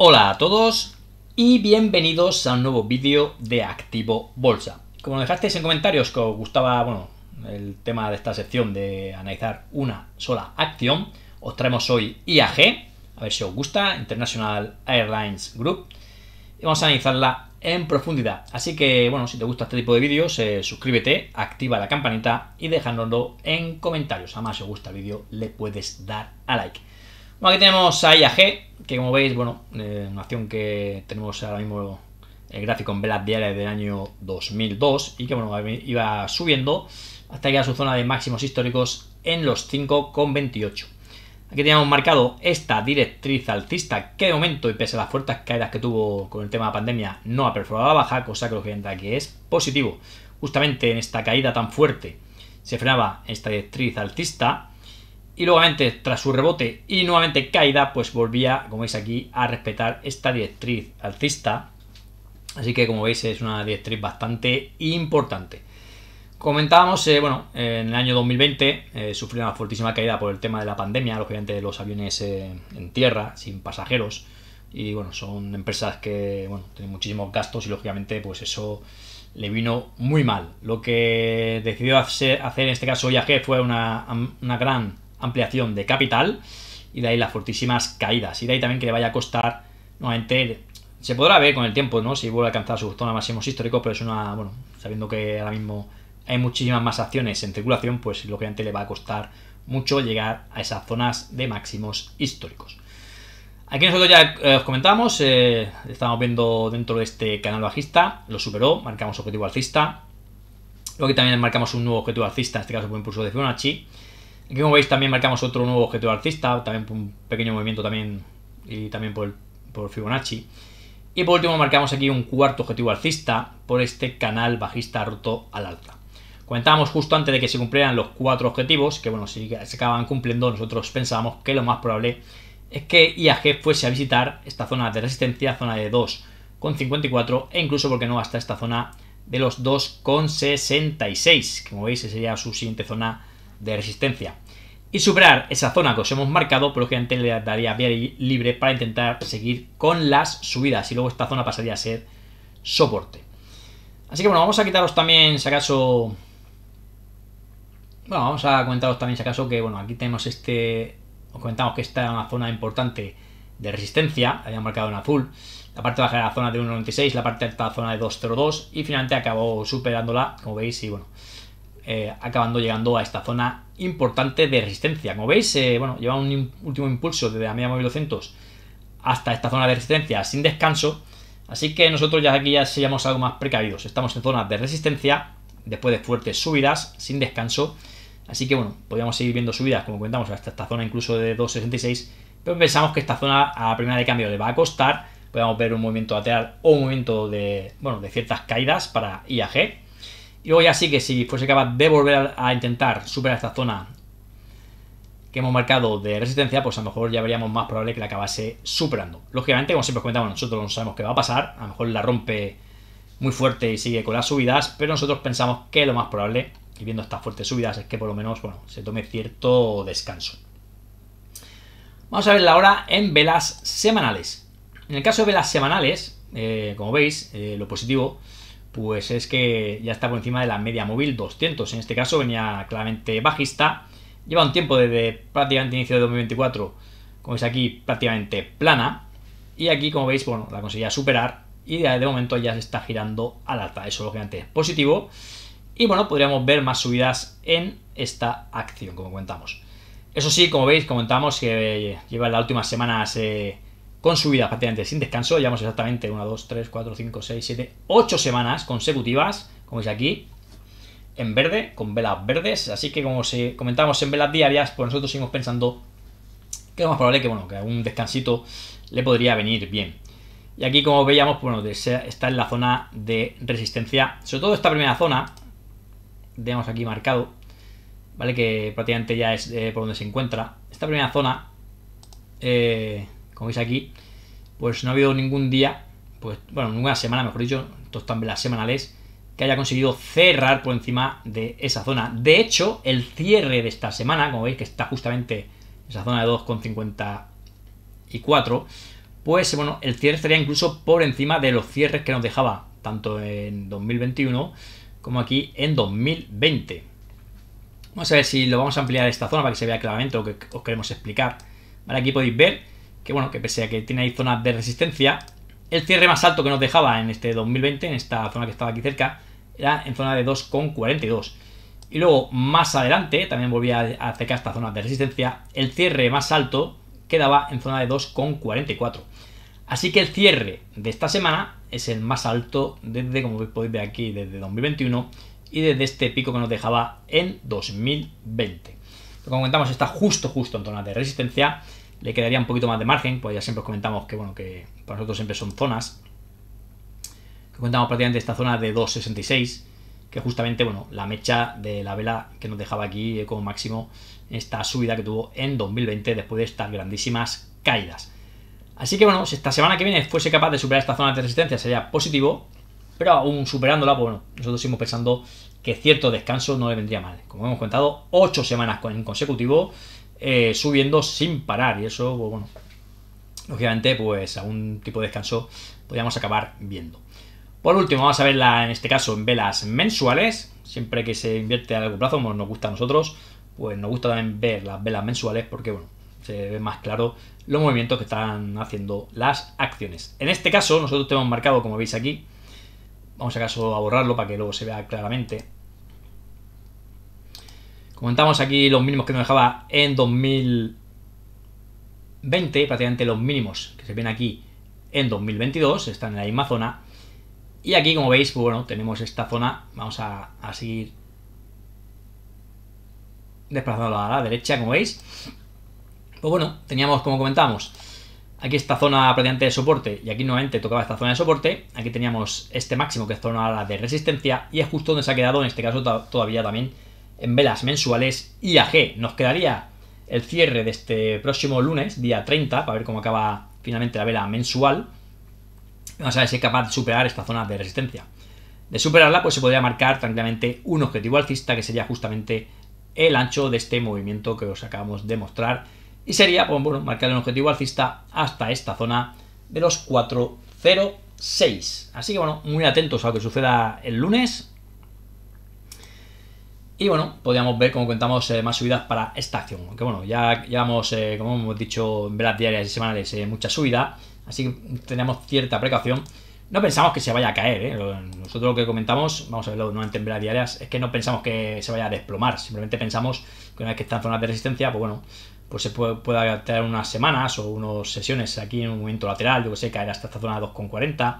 Hola a todos y bienvenidos a un nuevo vídeo de Activo Bolsa. Como dejasteis en comentarios que os gustaba bueno, el tema de esta sección de analizar una sola acción, os traemos hoy IAG, a ver si os gusta, International Airlines Group, y vamos a analizarla en profundidad. Así que, bueno, si te gusta este tipo de vídeos, eh, suscríbete, activa la campanita y dejándolo en comentarios. Además, si os gusta el vídeo, le puedes dar a like. Bueno, aquí tenemos a IAG, que como veis, bueno, una eh, acción que tenemos ahora mismo el gráfico en velas diarias del año 2002 y que bueno, iba subiendo hasta llegar a su zona de máximos históricos en los 5,28. Aquí teníamos marcado esta directriz alcista que de momento y pese a las fuertes caídas que tuvo con el tema de la pandemia no ha perforado la baja, cosa que lo aquí es positivo. Justamente en esta caída tan fuerte se frenaba esta directriz alcista y nuevamente tras su rebote y nuevamente caída, pues volvía, como veis aquí, a respetar esta directriz alcista. Así que como veis es una directriz bastante importante. Comentábamos, eh, bueno, en el año 2020 eh, sufrió una fortísima caída por el tema de la pandemia, lógicamente los aviones eh, en tierra, sin pasajeros. Y bueno, son empresas que, bueno, tienen muchísimos gastos y lógicamente pues eso le vino muy mal. Lo que decidió hacer, hacer en este caso IAG fue una gran ampliación de capital y de ahí las fortísimas caídas. Y de ahí también que le vaya a costar nuevamente. Se podrá ver con el tiempo, ¿no? Si vuelve a alcanzar su zona máximos históricos, pero es una. Bueno, sabiendo que ahora mismo hay muchísimas más acciones en circulación, pues lógicamente le va a costar mucho llegar a esas zonas de máximos históricos. Aquí nosotros ya eh, os comentamos, eh, estamos viendo dentro de este canal bajista, lo superó, marcamos objetivo alcista. Luego que también marcamos un nuevo objetivo alcista, en este caso por impulso de Fibonacci. Y como veis también marcamos otro nuevo objetivo alcista, también por un pequeño movimiento también y también por, Fibonacci. Y por último marcamos aquí un cuarto objetivo alcista por este canal bajista roto al alza. Comentábamos justo antes de que se cumplieran los cuatro objetivos, que bueno, si se acaban cumpliendo, nosotros pensábamos que lo más probable es que IAG fuese a visitar esta zona de resistencia, zona de 2,54 e incluso, porque no, hasta esta zona de los 2,66, como veis, sería su siguiente zona de resistencia. Y superar esa zona que os hemos marcado, por lo que le daría vía libre para intentar seguir con las subidas. Y luego esta zona pasaría a ser soporte. Así que bueno, vamos a quitaros también, si acaso... Bueno, vamos a comentaros también, si acaso, que bueno, aquí tenemos este... Os comentamos que esta es una zona importante de resistencia, había marcado en azul. La parte baja era la zona de 1.96, la parte alta la zona de 2.02 y finalmente acabó superándola, como veis, y bueno... Eh, acabando llegando a esta zona importante de resistencia. Como veis, eh, bueno, lleva un último impulso desde la media móvil 200 hasta esta zona de resistencia sin descanso. Así que nosotros ya aquí ya seríamos algo más precavidos. Estamos en zonas de resistencia, después de fuertes subidas, sin descanso. Así que bueno, podríamos seguir viendo subidas, como comentamos, hasta esta zona incluso de 266. Pero pensamos que esta zona a primera de cambio le va a costar. Podemos ver un movimiento lateral o un movimiento de, bueno, de ciertas caídas para IAG. Y luego ya sí que si fuese capaz de volver a, intentar superar esta zona que hemos marcado de resistencia, pues a lo mejor ya veríamos más probable que la acabase superando. Lógicamente, como siempre os comentamos, nosotros no sabemos qué va a pasar, a lo mejor la rompe muy fuerte y sigue con las subidas, pero nosotros pensamos que lo más probable, y viendo estas fuertes subidas, es que por lo menos, bueno, se tome cierto descanso. Vamos a verla ahora en velas semanales. En el caso de velas semanales, eh, como veis, eh, lo positivo pues es que ya está por encima de la media móvil 200. En este caso venía claramente bajista. Lleva un tiempo desde prácticamente inicio de 2024, como veis aquí, prácticamente plana. Y aquí, como veis, bueno, la conseguía superar y de, momento ya se está girando al alza. Eso lógicamente es positivo. Y bueno, podríamos ver más subidas en esta acción, como comentamos. Eso sí, como veis, comentamos que lleva las últimas semanas... Eh, con subidas prácticamente sin descanso. Llevamos exactamente 1, 2, 3, 4, 5, 6, 7, 8 semanas consecutivas, como veis aquí, en verde, con velas verdes. Así que como se comentábamos en velas diarias, pues nosotros seguimos pensando que es más probable que, bueno, que algún descansito le podría venir bien. Y aquí, como veíamos, pues, bueno, está en la zona de resistencia, sobre todo esta primera zona, tenemos aquí marcado, ¿vale? Que prácticamente ya es eh, por donde se encuentra. Esta primera zona, eh, como veis aquí, pues no ha habido ningún día, pues bueno, ninguna semana, mejor dicho, todos también las semanales, que haya conseguido cerrar por encima de esa zona. De hecho, el cierre de esta semana, como veis que está justamente en esa zona de 2,54, pues bueno, el cierre estaría incluso por encima de los cierres que nos dejaba tanto en 2021 como aquí en 2020. Vamos a ver si lo vamos a ampliar esta zona para que se vea claramente lo que os queremos explicar. aquí podéis ver que bueno, que pese a que tiene ahí zonas de resistencia, el cierre más alto que nos dejaba en este 2020, en esta zona que estaba aquí cerca, era en zona de 2,42. Y luego, más adelante, también volvía a acercar esta zona de resistencia, el cierre más alto quedaba en zona de 2,44. Así que el cierre de esta semana es el más alto desde, como podéis ver aquí, desde 2021 y desde este pico que nos dejaba en 2020. Como comentamos, está justo, justo en zona de resistencia le quedaría un poquito más de margen, pues ya siempre os comentamos que, bueno, que para nosotros siempre son zonas. Que contamos prácticamente esta zona de 266, que justamente, bueno, la mecha de la vela que nos dejaba aquí eh, como máximo esta subida que tuvo en 2020 después de estas grandísimas caídas. Así que bueno, si esta semana que viene fuese capaz de superar esta zona de resistencia sería positivo, pero aún superándola, pues bueno, nosotros seguimos pensando que cierto descanso no le vendría mal. Como hemos contado, 8 semanas en consecutivo eh, subiendo sin parar. Y eso, pues, bueno, lógicamente, pues a un tipo de descanso podríamos acabar viendo. Por último, vamos a verla en este caso en velas mensuales. Siempre que se invierte a largo plazo, como nos gusta a nosotros, pues nos gusta también ver las velas mensuales porque, bueno, se ve más claro los movimientos que están haciendo las acciones. En este caso, nosotros tenemos marcado, como veis aquí, vamos acaso a borrarlo para que luego se vea claramente Comentamos aquí los mínimos que nos dejaba en 2020, prácticamente los mínimos que se ven aquí en 2022, están en la misma zona. Y aquí, como veis, pues bueno, tenemos esta zona, vamos a, a seguir desplazándola a la derecha, como veis. Pues bueno, teníamos, como comentamos aquí esta zona prácticamente de soporte y aquí nuevamente tocaba esta zona de soporte. Aquí teníamos este máximo que es zona de resistencia y es justo donde se ha quedado, en este caso todavía también en velas mensuales IAG. Nos quedaría el cierre de este próximo lunes, día 30, para ver cómo acaba finalmente la vela mensual. Vamos a ver si es capaz de superar esta zona de resistencia. De superarla, pues se podría marcar tranquilamente un objetivo alcista que sería justamente el ancho de este movimiento que os acabamos de mostrar. Y sería, pues, bueno, marcar un objetivo alcista hasta esta zona de los 406. Así que bueno, muy atentos a lo que suceda el lunes. Y bueno, podríamos ver, cómo contamos, eh, más subidas para esta acción. Aunque bueno, ya llevamos, eh, como hemos dicho, en velas diarias y semanales, eh, mucha subida. Así que tenemos cierta precaución. No pensamos que se vaya a caer. Nosotros lo que comentamos, vamos a verlo nuevamente en velas diarias, es que no pensamos que se vaya a desplomar. Simplemente pensamos que una vez que está en zonas de resistencia, pues bueno, pues se puede, tener unas semanas o unas sesiones aquí en un momento lateral, yo que sé, caer hasta esta zona de 2,40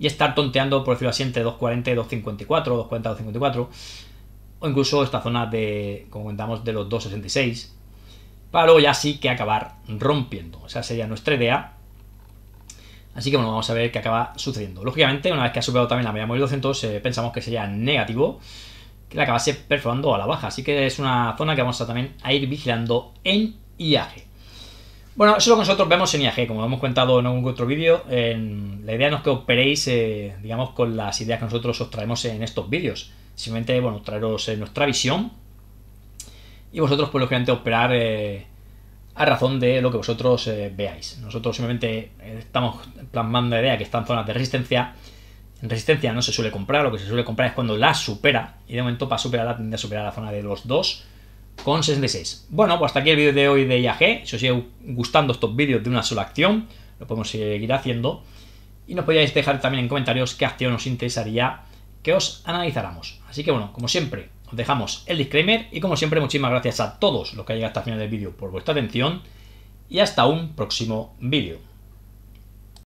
y estar tonteando, por decirlo así, entre 2.40 y 2.54, 2.40 2.54 o incluso esta zona de, como comentamos, de los 2.66, para luego ya sí que acabar rompiendo. o Esa sería nuestra idea. Así que bueno, vamos a ver qué acaba sucediendo. Lógicamente, una vez que ha superado también la media móvil 200, eh, pensamos que sería negativo que la acabase perforando a la baja. Así que es una zona que vamos a también a ir vigilando en IAG. Bueno, eso es lo que nosotros vemos en IAG, como hemos comentado en algún otro vídeo. la idea no es que operéis, eh, digamos, con las ideas que nosotros os traemos en estos vídeos Simplemente, bueno, traeros eh, nuestra visión y vosotros, pues, lógicamente, operar eh, a razón de lo que vosotros eh, veáis. Nosotros simplemente estamos plasmando la idea que está en zonas de resistencia. En resistencia no se suele comprar, lo que se suele comprar es cuando la supera, y de momento para superarla tendría a superar la zona de los 2 con 66. Bueno, pues hasta aquí el vídeo de hoy de IAG. Si os sigue gustando estos vídeos de una sola acción, lo podemos seguir haciendo. Y nos podíais dejar también en comentarios qué acción os interesaría que os analizáramos. Así que bueno, como siempre, os dejamos el disclaimer y como siempre, muchísimas gracias a todos los que han llegado hasta el final del vídeo por vuestra atención y hasta un próximo vídeo.